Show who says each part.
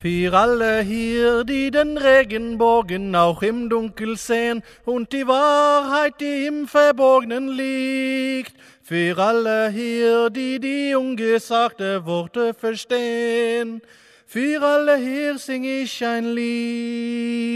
Speaker 1: Für alle hier, die den Regenbogen auch im Dunkel sehen und die Wahrheit, die im Verborgenen liegt. Für alle hier, die die ungesagte Worte verstehen. Für alle hier sing ich ein Lied.